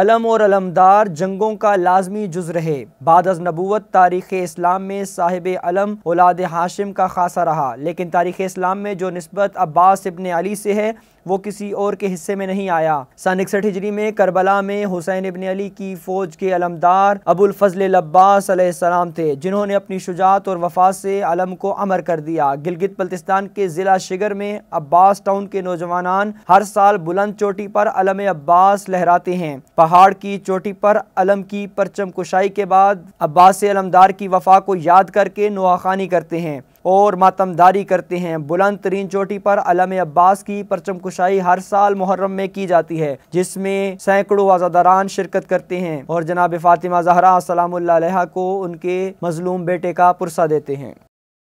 अलम और अलमदार जंगों का लाजमी जुज रहे बाद अज नबूत तारीख इस्लाम में साहिब अलम ओलाद हाशिम का खासा रहा लेकिन तारीख इस्लाम में जो नस्बत अब्बास इबन अली से है वो किसी और के हिस्से में नहीं आया सन इकसठ हिजरी में करबला में हुसैन इबन अली की फौज के अलमदार अबुल फजल अब्बास थे जिन्होंने अपनी शुजात और वफा से अलम को अमर कर दिया गिलगित बल्तिस्तान के ज़िला शिगर में अब्बास टाउन के नौजवान हर साल बुलंद चोटी पर अलम अब्बास लहराते हैं पहाड़ की चोटी पर अलम की परचम कुशाई के बाद अब्बास अलमदार की वफा को याद करके नुआखानी करते हैं और मातमदारी करते हैं बुलंद तरीन चोटी पर अलम अब्बास की परचम कुशाई हर साल मुहर्रम में की जाती है जिसमें सैकड़ों आजादारान शिरकत करते हैं और जनाब फातिमा जहरा सलाम को उनके मजलूम बेटे का पुरसा देते हैं